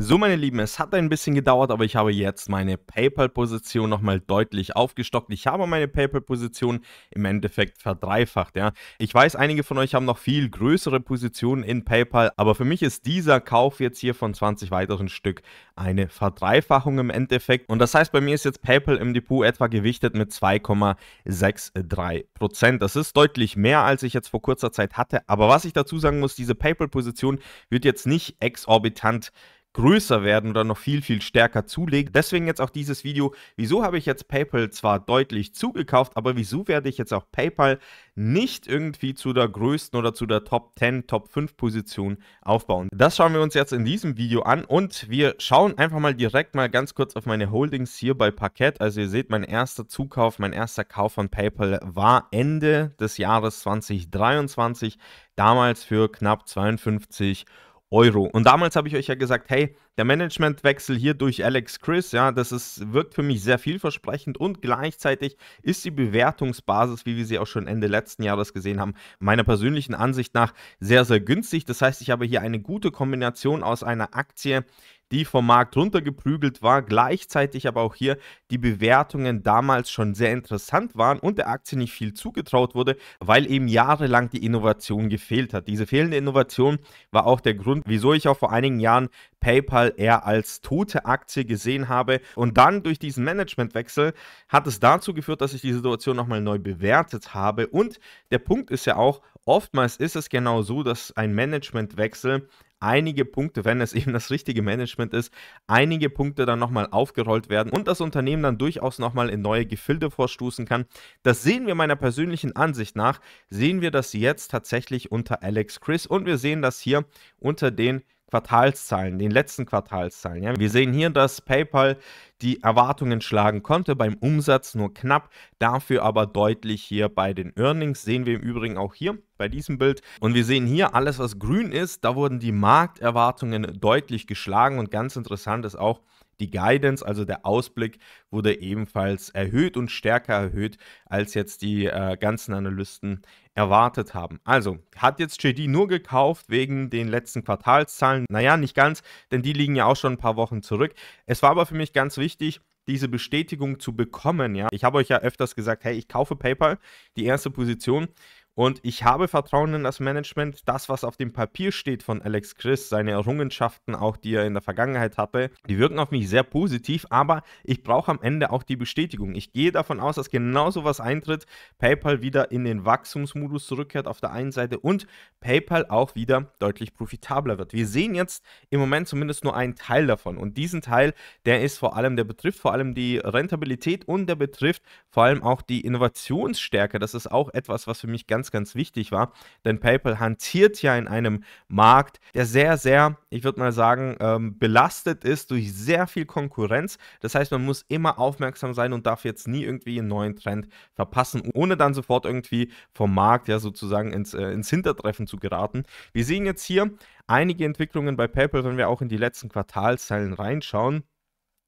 So, meine Lieben, es hat ein bisschen gedauert, aber ich habe jetzt meine PayPal-Position nochmal deutlich aufgestockt. Ich habe meine PayPal-Position im Endeffekt verdreifacht. Ja. Ich weiß, einige von euch haben noch viel größere Positionen in PayPal, aber für mich ist dieser Kauf jetzt hier von 20 weiteren Stück eine Verdreifachung im Endeffekt. Und das heißt, bei mir ist jetzt PayPal im Depot etwa gewichtet mit 2,63 Das ist deutlich mehr, als ich jetzt vor kurzer Zeit hatte. Aber was ich dazu sagen muss, diese PayPal-Position wird jetzt nicht exorbitant größer werden oder noch viel, viel stärker zulegen. Deswegen jetzt auch dieses Video, wieso habe ich jetzt PayPal zwar deutlich zugekauft, aber wieso werde ich jetzt auch PayPal nicht irgendwie zu der größten oder zu der Top 10, Top 5 Position aufbauen. Das schauen wir uns jetzt in diesem Video an und wir schauen einfach mal direkt mal ganz kurz auf meine Holdings hier bei Parkett. Also ihr seht, mein erster Zukauf, mein erster Kauf von PayPal war Ende des Jahres 2023, damals für knapp 52 Euro. Euro. Und damals habe ich euch ja gesagt, hey, der Managementwechsel hier durch Alex Chris, ja, das ist, wirkt für mich sehr vielversprechend und gleichzeitig ist die Bewertungsbasis, wie wir sie auch schon Ende letzten Jahres gesehen haben, meiner persönlichen Ansicht nach sehr, sehr günstig. Das heißt, ich habe hier eine gute Kombination aus einer Aktie, die vom Markt runtergeprügelt war, gleichzeitig aber auch hier die Bewertungen damals schon sehr interessant waren und der Aktie nicht viel zugetraut wurde, weil eben jahrelang die Innovation gefehlt hat. Diese fehlende Innovation war auch der Grund, wieso ich auch vor einigen Jahren PayPal eher als tote Aktie gesehen habe. Und dann durch diesen Managementwechsel hat es dazu geführt, dass ich die Situation nochmal neu bewertet habe. Und der Punkt ist ja auch, oftmals ist es genau so, dass ein Managementwechsel einige Punkte, wenn es eben das richtige Management ist, einige Punkte dann nochmal aufgerollt werden und das Unternehmen dann durchaus nochmal in neue Gefilde vorstoßen kann. Das sehen wir meiner persönlichen Ansicht nach, sehen wir das jetzt tatsächlich unter Alex Chris und wir sehen das hier unter den Quartalszahlen, den letzten Quartalszahlen. Ja. Wir sehen hier, dass PayPal die Erwartungen schlagen konnte, beim Umsatz nur knapp, dafür aber deutlich hier bei den Earnings, sehen wir im Übrigen auch hier bei diesem Bild. Und wir sehen hier alles, was grün ist, da wurden die Markterwartungen deutlich geschlagen und ganz interessant ist auch, die Guidance, also der Ausblick, wurde ebenfalls erhöht und stärker erhöht, als jetzt die äh, ganzen Analysten erwartet haben. Also, hat jetzt JD nur gekauft wegen den letzten Quartalszahlen? Naja, nicht ganz, denn die liegen ja auch schon ein paar Wochen zurück. Es war aber für mich ganz wichtig, diese Bestätigung zu bekommen, ja. Ich habe euch ja öfters gesagt, hey, ich kaufe PayPal, die erste Position. Und ich habe Vertrauen in das Management. Das, was auf dem Papier steht von Alex Chris, seine Errungenschaften, auch die er in der Vergangenheit hatte, die wirken auf mich sehr positiv. Aber ich brauche am Ende auch die Bestätigung. Ich gehe davon aus, dass genau so was eintritt. PayPal wieder in den Wachstumsmodus zurückkehrt auf der einen Seite und PayPal auch wieder deutlich profitabler wird. Wir sehen jetzt im Moment zumindest nur einen Teil davon. Und diesen Teil, der ist vor allem, der betrifft vor allem die Rentabilität und der betrifft vor allem auch die Innovationsstärke. Das ist auch etwas, was für mich ganz ganz, ganz wichtig war. Denn PayPal hantiert ja in einem Markt, der sehr, sehr, ich würde mal sagen, ähm, belastet ist durch sehr viel Konkurrenz. Das heißt, man muss immer aufmerksam sein und darf jetzt nie irgendwie einen neuen Trend verpassen, ohne dann sofort irgendwie vom Markt ja sozusagen ins, äh, ins Hintertreffen zu geraten. Wir sehen jetzt hier einige Entwicklungen bei PayPal, wenn wir auch in die letzten Quartalszahlen reinschauen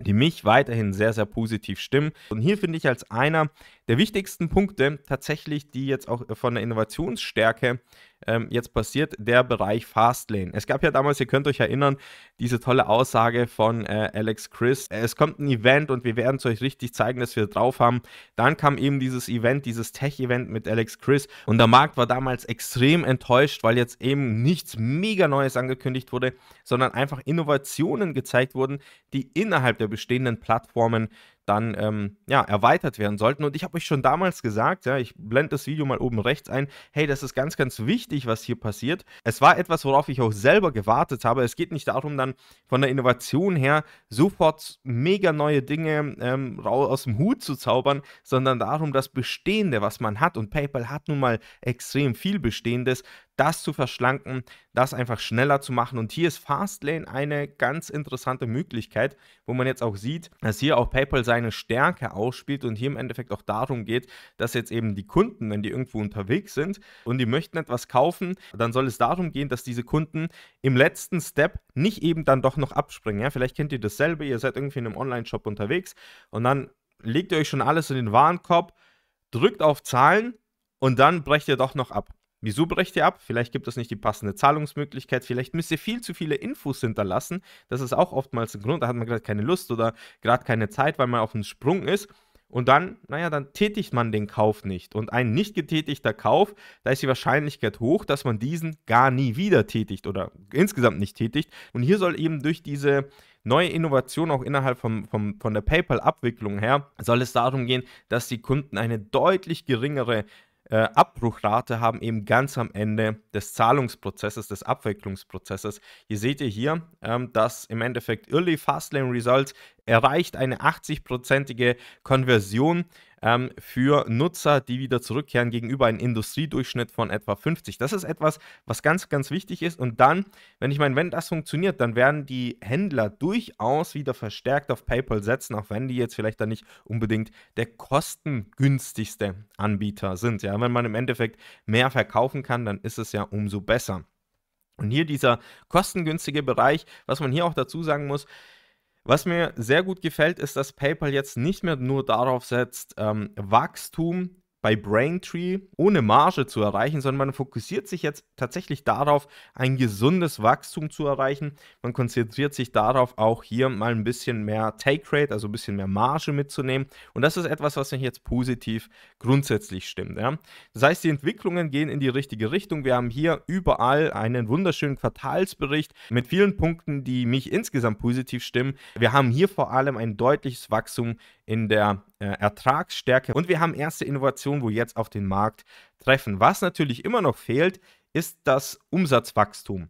die mich weiterhin sehr, sehr positiv stimmen. Und hier finde ich als einer der wichtigsten Punkte tatsächlich, die jetzt auch äh, von der Innovationsstärke ähm, jetzt passiert, der Bereich Fastlane. Es gab ja damals, ihr könnt euch erinnern, diese tolle Aussage von äh, Alex Chris, es kommt ein Event und wir werden es euch richtig zeigen, dass wir drauf haben. Dann kam eben dieses Event, dieses Tech-Event mit Alex Chris und der Markt war damals extrem enttäuscht, weil jetzt eben nichts mega Neues angekündigt wurde, sondern einfach Innovationen gezeigt wurden, die innerhalb der bestehenden Plattformen dann ähm, ja, erweitert werden sollten. Und ich habe euch schon damals gesagt, ja, ich blende das Video mal oben rechts ein, hey, das ist ganz, ganz wichtig, was hier passiert. Es war etwas, worauf ich auch selber gewartet habe. Es geht nicht darum, dann von der Innovation her sofort mega neue Dinge ähm, aus dem Hut zu zaubern, sondern darum, das Bestehende, was man hat. Und PayPal hat nun mal extrem viel Bestehendes, das zu verschlanken, das einfach schneller zu machen. Und hier ist Fastlane eine ganz interessante Möglichkeit, wo man jetzt auch sieht, dass hier auch PayPal seine Stärke ausspielt und hier im Endeffekt auch darum geht, dass jetzt eben die Kunden, wenn die irgendwo unterwegs sind und die möchten etwas kaufen, dann soll es darum gehen, dass diese Kunden im letzten Step nicht eben dann doch noch abspringen. Ja, vielleicht kennt ihr dasselbe, ihr seid irgendwie in einem Online-Shop unterwegs und dann legt ihr euch schon alles in den Warenkorb, drückt auf Zahlen und dann brecht ihr doch noch ab. Wieso brecht ihr ab? Vielleicht gibt es nicht die passende Zahlungsmöglichkeit, vielleicht müsst ihr viel zu viele Infos hinterlassen. Das ist auch oftmals ein Grund, da hat man gerade keine Lust oder gerade keine Zeit, weil man auf dem Sprung ist. Und dann, naja, dann tätigt man den Kauf nicht. Und ein nicht getätigter Kauf, da ist die Wahrscheinlichkeit hoch, dass man diesen gar nie wieder tätigt oder insgesamt nicht tätigt. Und hier soll eben durch diese neue Innovation auch innerhalb vom, vom, von der PayPal-Abwicklung her, soll es darum gehen, dass die Kunden eine deutlich geringere äh, Abbruchrate haben, eben ganz am Ende des Zahlungsprozesses, des Abwicklungsprozesses. Hier seht ihr hier, ähm, dass im Endeffekt Early Fastlane Results erreicht eine 80-prozentige Konversion ähm, für Nutzer, die wieder zurückkehren, gegenüber einem Industriedurchschnitt von etwa 50. Das ist etwas, was ganz, ganz wichtig ist. Und dann, wenn ich meine, wenn das funktioniert, dann werden die Händler durchaus wieder verstärkt auf PayPal setzen, auch wenn die jetzt vielleicht dann nicht unbedingt der kostengünstigste Anbieter sind. Ja, wenn man im Endeffekt mehr verkaufen kann, dann ist es ja umso besser. Und hier dieser kostengünstige Bereich, was man hier auch dazu sagen muss, was mir sehr gut gefällt, ist, dass PayPal jetzt nicht mehr nur darauf setzt, ähm, Wachstum bei Braintree ohne Marge zu erreichen, sondern man fokussiert sich jetzt tatsächlich darauf, ein gesundes Wachstum zu erreichen. Man konzentriert sich darauf, auch hier mal ein bisschen mehr Take Rate, also ein bisschen mehr Marge mitzunehmen. Und das ist etwas, was mich jetzt positiv grundsätzlich stimmt. Ja? Das heißt, die Entwicklungen gehen in die richtige Richtung. Wir haben hier überall einen wunderschönen Quartalsbericht mit vielen Punkten, die mich insgesamt positiv stimmen. Wir haben hier vor allem ein deutliches Wachstum in der äh, Ertragsstärke und wir haben erste Innovationen, wo jetzt auf den Markt treffen. Was natürlich immer noch fehlt, ist das Umsatzwachstum.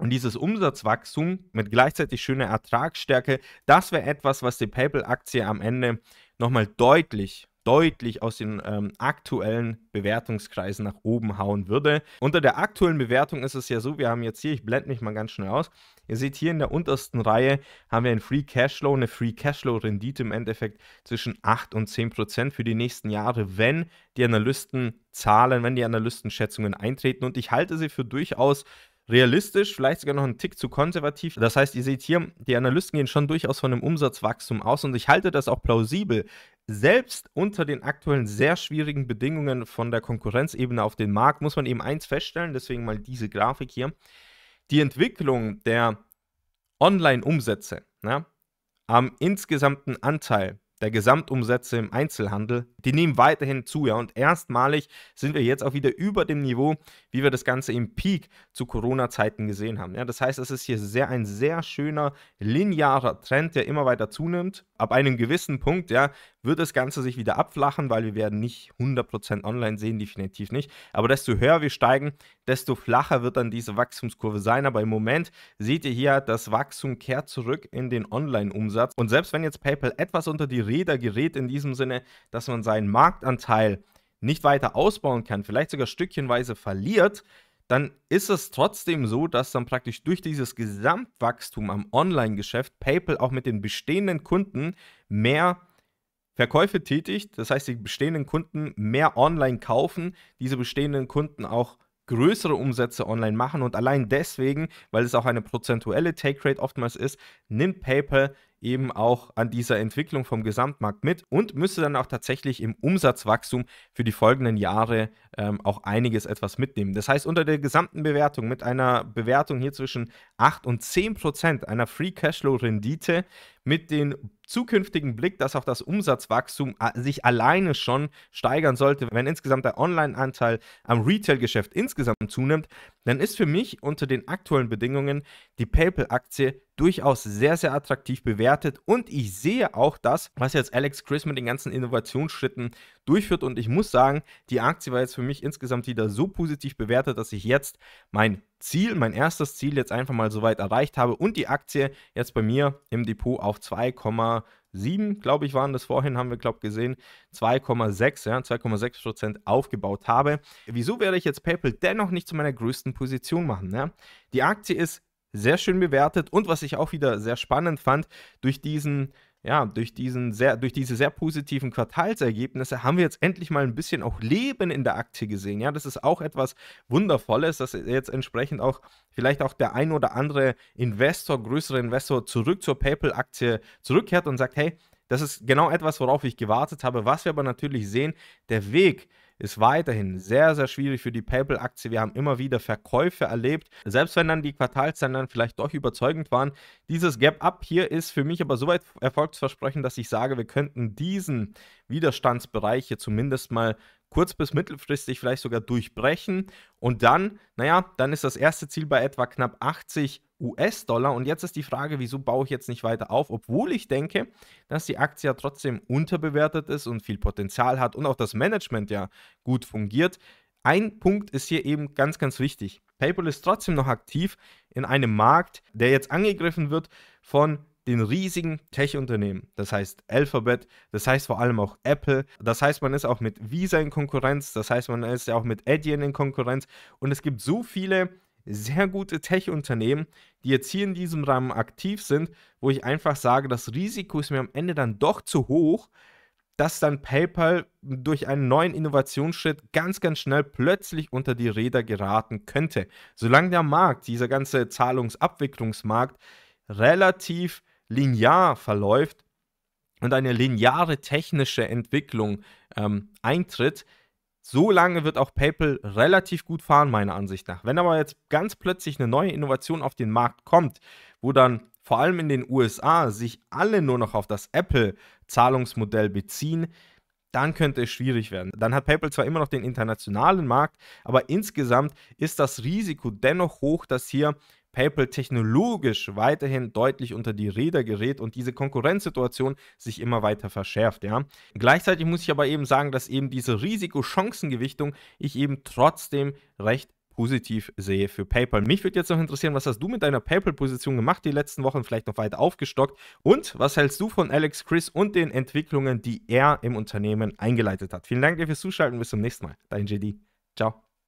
Und dieses Umsatzwachstum mit gleichzeitig schöner Ertragsstärke, das wäre etwas, was die PayPal-Aktie am Ende nochmal deutlich, deutlich aus den ähm, aktuellen Bewertungskreisen nach oben hauen würde. Unter der aktuellen Bewertung ist es ja so, wir haben jetzt hier, ich blende mich mal ganz schnell aus, Ihr seht hier in der untersten Reihe haben wir ein Free Cashflow, eine Free Cashflow-Rendite im Endeffekt zwischen 8 und 10 Prozent für die nächsten Jahre, wenn die Analysten zahlen, wenn die Analystenschätzungen eintreten. Und ich halte sie für durchaus realistisch, vielleicht sogar noch einen Tick zu konservativ. Das heißt, ihr seht hier, die Analysten gehen schon durchaus von einem Umsatzwachstum aus und ich halte das auch plausibel. Selbst unter den aktuellen sehr schwierigen Bedingungen von der Konkurrenzebene auf den Markt muss man eben eins feststellen, deswegen mal diese Grafik hier die Entwicklung der Online-Umsätze ne, am insgesamten Anteil der Gesamtumsätze im Einzelhandel, die nehmen weiterhin zu, ja. Und erstmalig sind wir jetzt auch wieder über dem Niveau, wie wir das Ganze im Peak zu Corona-Zeiten gesehen haben. Ja, das heißt, es ist hier sehr ein sehr schöner linearer Trend, der immer weiter zunimmt. Ab einem gewissen Punkt, ja, wird das Ganze sich wieder abflachen, weil wir werden nicht 100% online sehen, definitiv nicht. Aber desto höher wir steigen, desto flacher wird dann diese Wachstumskurve sein. Aber im Moment seht ihr hier, das Wachstum kehrt zurück in den Online-Umsatz. Und selbst wenn jetzt PayPal etwas unter die Räder gerät in diesem Sinne, dass man seinen Marktanteil nicht weiter ausbauen kann, vielleicht sogar stückchenweise verliert, dann ist es trotzdem so, dass dann praktisch durch dieses Gesamtwachstum am Online-Geschäft PayPal auch mit den bestehenden Kunden mehr Verkäufe tätigt. Das heißt, die bestehenden Kunden mehr online kaufen, diese bestehenden Kunden auch größere Umsätze online machen und allein deswegen, weil es auch eine prozentuelle Take Rate oftmals ist, nimmt PayPal eben auch an dieser Entwicklung vom Gesamtmarkt mit und müsste dann auch tatsächlich im Umsatzwachstum für die folgenden Jahre ähm, auch einiges etwas mitnehmen. Das heißt, unter der gesamten Bewertung mit einer Bewertung hier zwischen 8 und 10 Prozent einer Free Cashflow-Rendite mit dem zukünftigen Blick, dass auch das Umsatzwachstum äh, sich alleine schon steigern sollte, wenn insgesamt der Online-Anteil am Retail-Geschäft insgesamt zunimmt, dann ist für mich unter den aktuellen Bedingungen die PayPal-Aktie durchaus sehr, sehr attraktiv bewertet. Und ich sehe auch das, was jetzt Alex Chris mit den ganzen Innovationsschritten durchführt. Und ich muss sagen, die Aktie war jetzt für mich insgesamt wieder so positiv bewertet, dass ich jetzt mein Ziel, mein erstes Ziel jetzt einfach mal so weit erreicht habe und die Aktie jetzt bei mir im Depot auf 2,7, glaube ich, waren das vorhin, haben wir, glaube ich, gesehen, 2,6, ja, 2,6 Prozent aufgebaut habe. Wieso werde ich jetzt PayPal dennoch nicht zu meiner größten Position machen? Ja? Die Aktie ist sehr schön bewertet und was ich auch wieder sehr spannend fand, durch diesen ja, durch, diesen sehr, durch diese sehr positiven Quartalsergebnisse haben wir jetzt endlich mal ein bisschen auch Leben in der Aktie gesehen. Ja, das ist auch etwas Wundervolles, dass jetzt entsprechend auch vielleicht auch der ein oder andere Investor, größere Investor zurück zur PayPal-Aktie zurückkehrt und sagt, hey, das ist genau etwas, worauf ich gewartet habe. Was wir aber natürlich sehen, der Weg, ist weiterhin sehr, sehr schwierig für die PayPal-Aktie. Wir haben immer wieder Verkäufe erlebt, selbst wenn dann die Quartalszahlen dann vielleicht doch überzeugend waren. Dieses Gap-Up hier ist für mich aber soweit erfolgsversprechend, dass ich sage, wir könnten diesen Widerstandsbereich hier zumindest mal kurz- bis mittelfristig vielleicht sogar durchbrechen. Und dann, naja, dann ist das erste Ziel bei etwa knapp 80 US-Dollar. Und jetzt ist die Frage, wieso baue ich jetzt nicht weiter auf, obwohl ich denke, dass die Aktie ja trotzdem unterbewertet ist und viel Potenzial hat und auch das Management ja gut fungiert. Ein Punkt ist hier eben ganz, ganz wichtig. PayPal ist trotzdem noch aktiv in einem Markt, der jetzt angegriffen wird von in riesigen Tech-Unternehmen. Das heißt Alphabet, das heißt vor allem auch Apple, das heißt man ist auch mit Visa in Konkurrenz, das heißt man ist ja auch mit Adyen in Konkurrenz und es gibt so viele sehr gute Tech-Unternehmen, die jetzt hier in diesem Rahmen aktiv sind, wo ich einfach sage, das Risiko ist mir am Ende dann doch zu hoch, dass dann PayPal durch einen neuen Innovationsschritt ganz, ganz schnell plötzlich unter die Räder geraten könnte. Solange der Markt, dieser ganze Zahlungsabwicklungsmarkt, relativ linear verläuft und eine lineare technische Entwicklung ähm, eintritt, so lange wird auch PayPal relativ gut fahren, meiner Ansicht nach. Wenn aber jetzt ganz plötzlich eine neue Innovation auf den Markt kommt, wo dann vor allem in den USA sich alle nur noch auf das Apple-Zahlungsmodell beziehen, dann könnte es schwierig werden. Dann hat PayPal zwar immer noch den internationalen Markt, aber insgesamt ist das Risiko dennoch hoch, dass hier PayPal technologisch weiterhin deutlich unter die Räder gerät und diese Konkurrenzsituation sich immer weiter verschärft. Ja? Gleichzeitig muss ich aber eben sagen, dass eben diese risiko chancen ich eben trotzdem recht positiv sehe für PayPal. Mich würde jetzt noch interessieren, was hast du mit deiner PayPal-Position gemacht die letzten Wochen, vielleicht noch weit aufgestockt? Und was hältst du von Alex Chris und den Entwicklungen, die er im Unternehmen eingeleitet hat? Vielen Dank dir fürs Zuschalten, bis zum nächsten Mal. Dein JD. Ciao.